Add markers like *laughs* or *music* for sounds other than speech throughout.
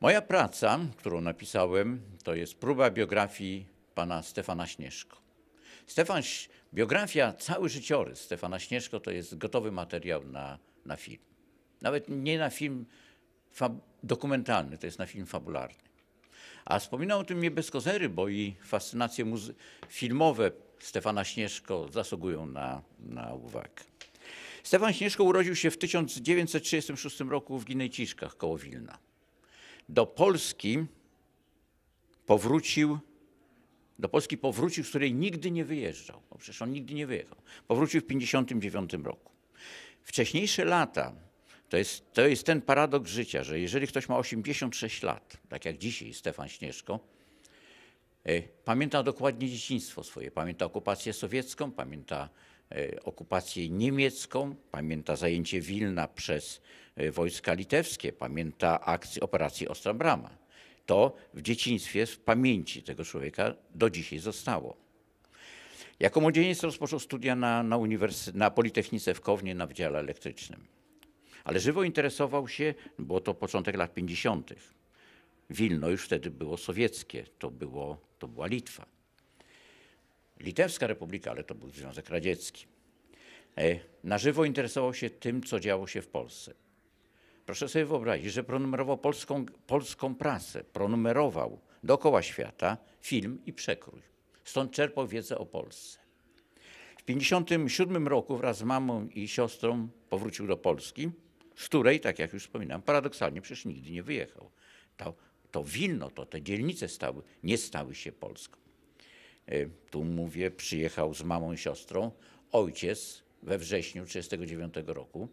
Moja praca, którą napisałem, to jest próba biografii pana Stefana Śnieżko. Stefan, biografia, cały życiorys Stefana Śnieżko to jest gotowy materiał na, na film. Nawet nie na film dokumentalny, to jest na film fabularny. A wspominał o tym nie bez kozery, bo i fascynacje filmowe Stefana Śnieżko zasługują na, na uwagę. Stefan Śnieżko urodził się w 1936 roku w Ginej koło Wilna do Polski powrócił, do Polski powrócił, z której nigdy nie wyjeżdżał, bo przecież on nigdy nie wyjechał. Powrócił w 1959 roku. Wcześniejsze lata, to jest, to jest ten paradoks życia, że jeżeli ktoś ma 86 lat, tak jak dzisiaj Stefan Śnieżko, e, Pamięta dokładnie dzieciństwo swoje, pamięta okupację sowiecką, pamięta E, okupację niemiecką, pamięta zajęcie Wilna przez e, wojska litewskie, pamięta akcję operacji Ostra Brama. To w dzieciństwie, w pamięci tego człowieka do dzisiaj zostało. Jako młodzieniec rozpoczął studia na, na, uniwersy- na Politechnice w Kownie na Wydziale Elektrycznym. Ale żywo interesował się, bo to początek lat 50. Wilno już wtedy było sowieckie, to, było, to była Litwa. Litewska Republika, ale to był Związek Radziecki, e, na żywo interesował się tym, co działo się w Polsce. Proszę sobie wyobrazić, że pronumerował polską, polską prasę, pronumerował dookoła świata film i przekrój. Stąd czerpał wiedzę o Polsce. W 1957 roku wraz z mamą i siostrą powrócił do Polski, z której, tak jak już wspominałem, paradoksalnie przecież nigdy nie wyjechał. To, to Wilno, to te dzielnice stały, nie stały się Polską. E, tu mówię, przyjechał z mamą i siostrą, ojciec we wrześniu 1939 roku.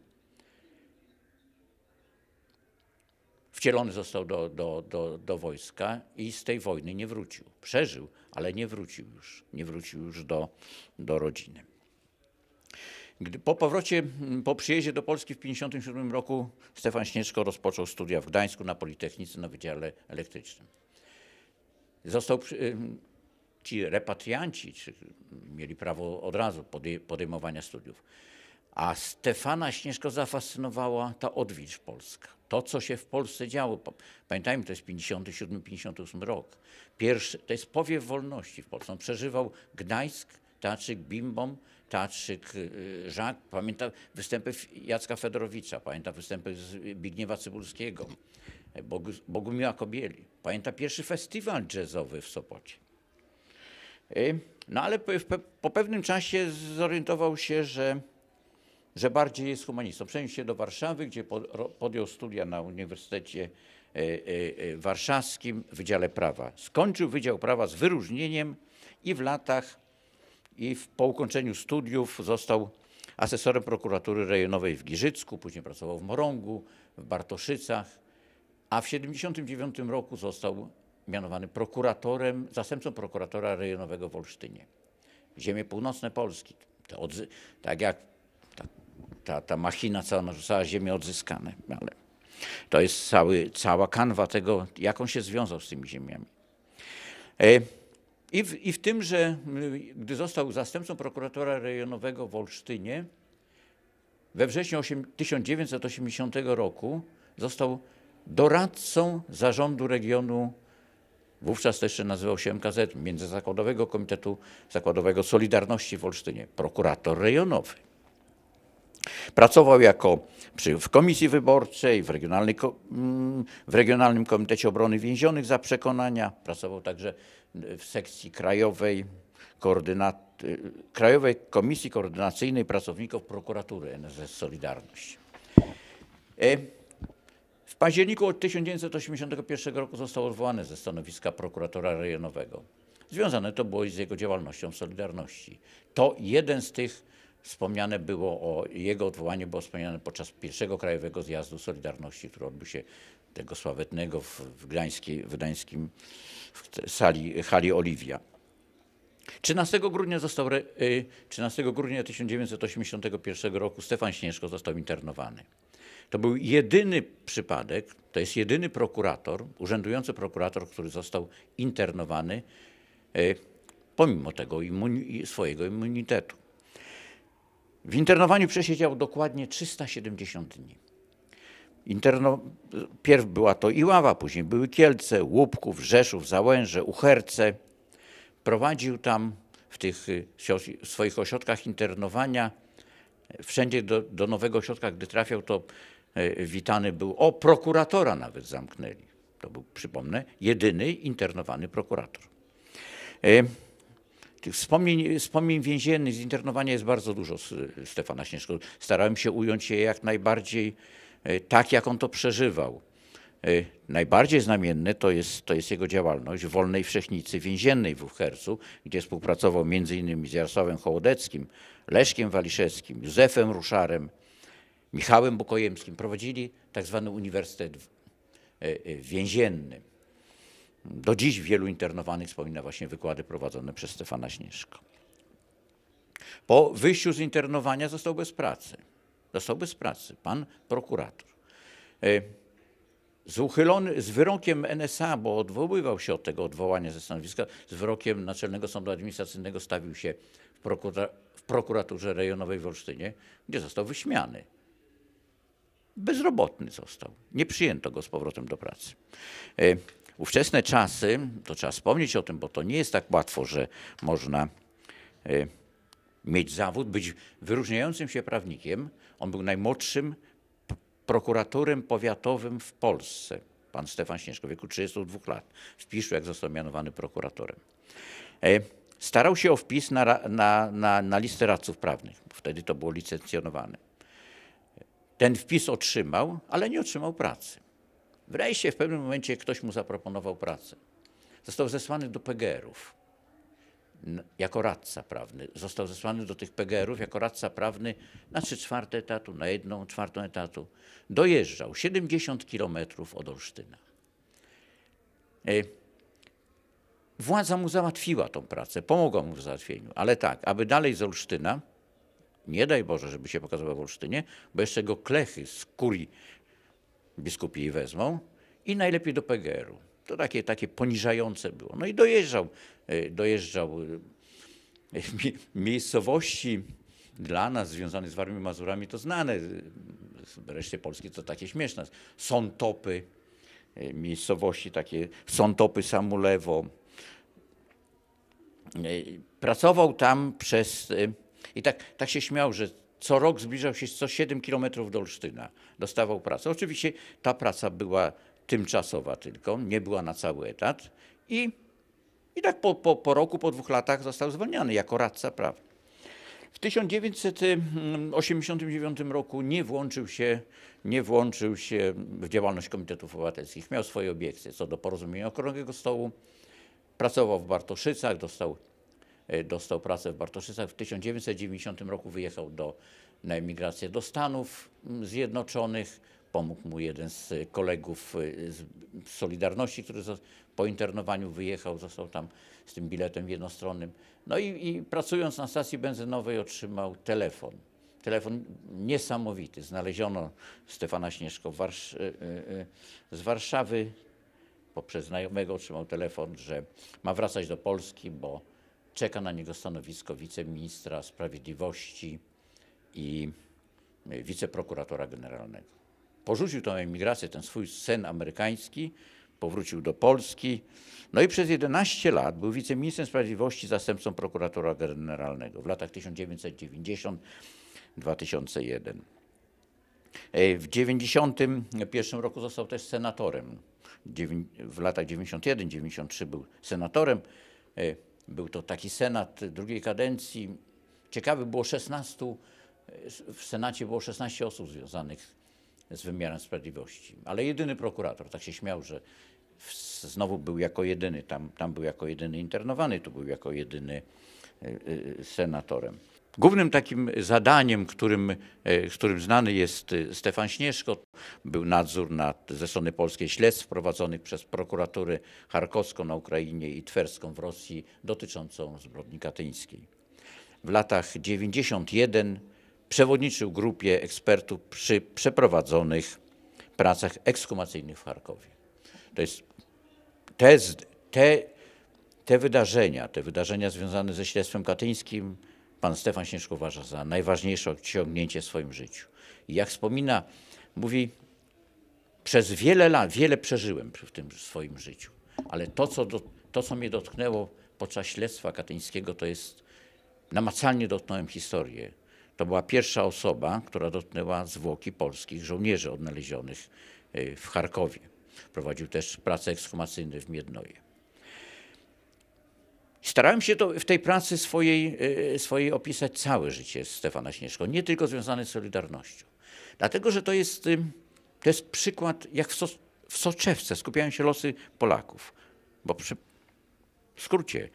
Wcielony został do, do, do, do wojska i z tej wojny nie wrócił. Przeżył, ale nie wrócił już, nie wrócił już do, do rodziny. Gdy, po powrocie, mm, po przyjeździe do Polski w 1957 roku Stefan Śnieczko rozpoczął studia w Gdańsku na Politechnice na Wydziale Elektrycznym. Został, y, ci repatrianci mieli prawo od razu podejmowania studiów. A Stefana Śnieżko zafascynowała ta odwilż polska. To, co się w Polsce działo. Pamiętajmy, to jest 57-58 rok. Pierwszy, to jest powiew wolności w Polsce. On przeżywał Gdańsk, Teatrzyk Bimbom, Teatrzyk y, Żak. Pamięta występy Jacka Fedorowicza, pamięta występy Zbigniewa Cybulskiego, Bogumiła Kobieli. Pamięta pierwszy festiwal jazzowy w Sopocie. Y, no ale po pewnym czasie zorientował się, że, że bardziej jest humanistą. Przeniósł się do Warszawy, gdzie podjął studia na Uniwersytecie y, y, Warszawskim w Wydziale Prawa. Skończył Wydział Prawa z wyróżnieniem i w latach, i w, po ukończeniu studiów został asesorem prokuratury rejonowej w Giżycku, później pracował w Morągu, w Bartoszycach, a w 1979 roku został mianowany prokuratorem, zastępcą prokuratora rejonowego w Olsztynie. Ziemie północne Polski, odzy- tak jak ta, ta, ta machina cała narzucała ziemię odzyskane, ale to jest cały, cała kanwa tego, jak on się związał z tymi ziemiami. E, i, w, I w tym, że y, gdy został zastępcą prokuratora rejonowego w Olsztynie, we wrześniu 8, 1980 roku został doradcą zarządu regionu wówczas jeszcze nazywał się MKZ, Międzyzakładowego Komitetu Zakładowego Solidarności w Olsztynie, prokurator rejonowy. Pracował jako przy, w komisji wyborczej, w, mm, w Regionalnym Komitecie Obrony Więzionych za przekonania. Pracował także y, w sekcji krajowej, y, krajowej Komisji Koordynacyjnej Pracowników Prokuratury NSS Solidarność. E, w październiku 1981 roku został odwołany ze stanowiska prokuratora rejonowego. Związane to było z jego działalnością w Solidarności. To jeden z tych, wspomniane było o jego odwołaniu, było wspomniane podczas pierwszego Krajowego Zjazdu Solidarności, który odbył się tego sławetnego w, w, Gdańskiej, w Gdańskim w sali, hali Oliwia. 13 grudnia, został, 13 y, grudnia 1981 roku Stefan Śnieżko został internowany. To był jedyny przypadek, to jest jedyny prokurator, urzędujący prokurator, który został internowany e, pomimo tego immun swojego immunitetu. W internowaniu przesiedział dokładnie 370 dni. Interno... Pierw była to Iława, później były Kielce, Łupków, Rzeszów, Załęże, Uherce. Prowadził tam w tych e, swoich ośrodkach internowania Wszędzie do, do Nowego Ośrodka, gdy trafiał, to e, witany był, o prokuratora nawet zamknęli. To był, przypomnę, jedyny internowany prokurator. E, tych wspomnień, wspomnień więziennych z internowania jest bardzo dużo Stefana Śnieżko. Starałem się ująć je jak najbardziej e, tak, jak on to przeżywał. E, najbardziej znamienny to jest, to jest jego działalność w Wolnej Wszechnicy Więziennej w Uchercu, gdzie współpracował m.in. z Jarosławem Hołodeckim, Leszkiem Waliszewskim, Józefem Ruszarem, Michałem Bukojemskim. Prowadzili tak zwany Uniwersytet e, e, Więzienny. Do dziś wielu internowanych wspomina właśnie wykłady prowadzone przez Stefana Śnieżka. Po wyjściu z internowania został bez pracy. Został bez pracy pan prokurator z, uchylony, z wyrokiem NSA, bo odwoływał się od tego odwołania ze stanowiska, z wyrokiem Naczelnego Sądu Administracyjnego stawił się w, prokura w prokuraturze rejonowej w Olsztynie, gdzie został wyśmiany. Bezrobotny został. Nie przyjęto go z powrotem do pracy. E, ówczesne czasy, to trzeba wspomnieć o tym, bo to nie jest tak łatwo, że można e, mieć zawód, być wyróżniającym się prawnikiem. On był najmłodszym prokuratorem powiatowym w Polsce. Pan Stefan Śnieżko w wieku 32 lat w jak został mianowany prokuratorem. E, starał się o wpis na, na, na, na listę radców prawnych, wtedy to było licencjonowane. Ten wpis otrzymał, ale nie otrzymał pracy. Wreszcie w pewnym momencie ktoś mu zaproponował pracę. Został zesłany do Pegerów jako radca prawny. Został zesłany do tych PGR-ów jako radca prawny na trzy czwarte etatu, na jedną czwartą etatu. Dojeżdżał 70 kilometrów od Olsztyna. E, władza mu załatwiła tą pracę, pomogła mu w załatwieniu, ale tak, aby dalej z Olsztyna, nie daj Boże, żeby się pokazywał w Olsztynie, bo jeszcze go klechy z kurii biskupi wezmą i najlepiej do PGR-u. To takie, takie poniżające było. No i dojeżdżał, e, dojeżdżał e, *laughs* miejscowości dla nas związanych z Warmią Mazurami to znane, e, reszcie Polski to takie śmieszne. Sątopy, miejscowości takie, Sątopy, Samulewo. Pracował tam przez, i tak, tak się śmiał, że co rok zbliżał się co 7 kilometrów do Olsztyna. Dostawał pracę. Oczywiście ta praca była tymczasowa tylko, nie była na cały etat i, i tak po, po, po roku, po dwóch latach został zwolniony jako radca prawny. W 1989 roku nie włączył się, nie włączył się w działalność komitetów obywatelskich. Miał swoje obiekcje co do porozumienia okrągłego stołu. Pracował w Bartoszycach, dostał, e, dostał pracę w Bartoszycach. W 1990 roku wyjechał do, na emigrację do Stanów mm, Zjednoczonych. Pomógł mu jeden z kolegów y, z Solidarności, który po internowaniu wyjechał, został tam z tym biletem jednostronnym. No i, i pracując na stacji benzynowej otrzymał telefon telefon niesamowity. Znaleziono Stefana Śnieżko Warsz y, y, z Warszawy. Poprzez znajomego otrzymał telefon, że ma wracać do Polski, bo czeka na niego stanowisko wiceministra sprawiedliwości i wiceprokuratora generalnego porzucił tę emigrację, ten swój sen amerykański, powrócił do Polski. No i przez 11 lat był wiceministrem sprawiedliwości, zastępcą prokuratora generalnego w latach 1990-2001. E, w 1991 roku został też senatorem. W latach 91-93 był senatorem. E, był to taki senat drugiej kadencji. Ciekawy było 16, e, w senacie było 16 osób związanych z wymiarem sprawiedliwości. Ale jedyny prokurator, tak się śmiał, że znowu był jako jedyny, tam, tam był jako jedyny internowany, tu był jako jedyny e, e, senatorem. Głównym takim zadaniem, którym, e, którym znany jest Stefan Śnieżko, był nadzór nad ze strony polskiej śledztw prowadzonych przez prokuratury charkowską na Ukrainie i twerską w Rosji dotyczącą zbrodni katyńskiej. W latach 91 Przewodniczył grupie ekspertów przy przeprowadzonych pracach ekskumacyjnych w Charkowie. To jest te, te, te wydarzenia, te wydarzenia związane ze śledztwem katyńskim, pan Stefan Śnieżko uważa za najważniejsze osiągnięcie w swoim życiu. I jak wspomina, mówi, przez wiele lat, wiele przeżyłem w tym swoim życiu, ale to, co, do, to, co mnie dotknęło podczas śledztwa katyńskiego, to jest namacalnie dotknąłem historię to była pierwsza osoba, która dotknęła zwłoki polskich żołnierzy odnalezionych y, w Charkowie. Prowadził też prace ekshumacyjne w Miednoje. Starałem się to w tej pracy swojej, y, swojej opisać całe życie Stefana Śnieżko, nie tylko związane z Solidarnością. Dlatego, że to jest, y, to jest przykład, jak w, so, w soczewce skupiają się losy Polaków. Bo przy, w skrócie,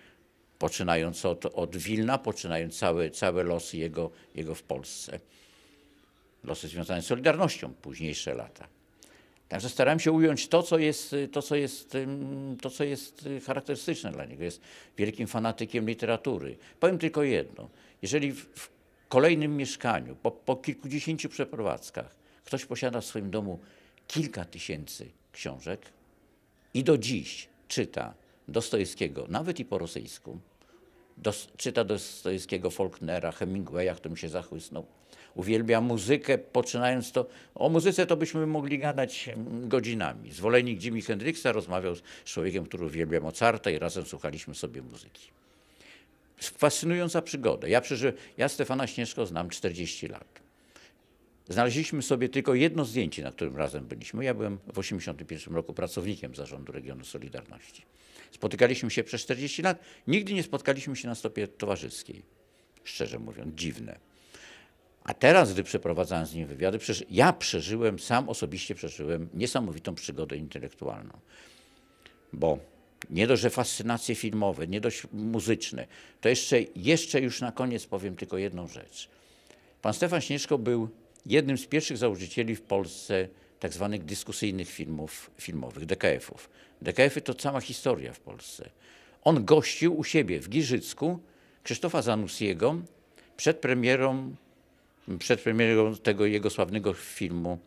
poczynając od, od Wilna, poczynając cały, całe losy jego, jego w Polsce. Losy związane z Solidarnością, późniejsze lata. Także starałem się ująć to, co jest, to, co jest, to, co jest charakterystyczne dla niego. Jest wielkim fanatykiem literatury. Powiem tylko jedno. Jeżeli w kolejnym mieszkaniu, po, po kilkudziesięciu przeprowadzkach, ktoś posiada w swoim domu kilka tysięcy książek i do dziś czyta Dostojewskiego, nawet i po rosyjsku, do czyta Dostojewskiego, Faulknera, Hemingwaya, którym się zachłysnął. Uwielbia muzykę, poczynając to. O muzyce to byśmy mogli gadać mm, godzinami. Zwolennik Jimi Hendrixa rozmawiał z człowiekiem, który uwielbia Mozarta i razem słuchaliśmy sobie muzyki. Fascynująca przygoda. Ja, przeży... ja Stefana Śnieżko znam 40 lat. Znaleźliśmy sobie tylko jedno zdjęcie, na którym razem byliśmy. Ja byłem w 1981 roku pracownikiem zarządu Regionu Solidarności. Spotykaliśmy się przez 40 lat, nigdy nie spotkaliśmy się na stopie towarzyskiej. Szczerze mówiąc, dziwne. A teraz, gdy przeprowadzałem z nim wywiady, przeży ja przeżyłem, sam osobiście przeżyłem niesamowitą przygodę intelektualną. Bo nie dość, że fascynacje filmowe, nie dość muzyczne, to jeszcze, jeszcze już na koniec powiem tylko jedną rzecz. Pan Stefan Śnieżko był jednym z pierwszych założycieli w Polsce tak zwanych dyskusyjnych filmów filmowych, DKF-ów. DKF-y to cała historia w Polsce. On gościł u siebie w Giżycku Krzysztofa Zanusiego przed premierą, przed premierą tego jego sławnego filmu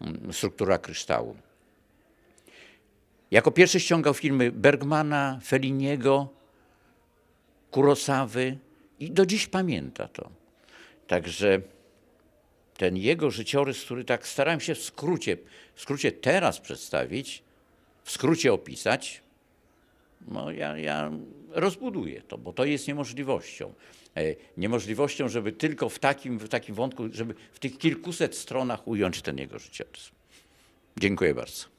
mm, Struktura kryształu. Jako pierwszy ściągał filmy Bergmana, Felliniego, Kurosawy i do dziś pamięta to. Także ten jego życiorys, który tak starałem się w skrócie, w skrócie teraz przedstawić, w skrócie opisać, no ja, ja rozbuduję to, bo to jest niemożliwością. E, niemożliwością, żeby tylko w takim, w takim wątku, żeby w tych kilkuset stronach ująć ten jego życiorys. Dziękuję bardzo.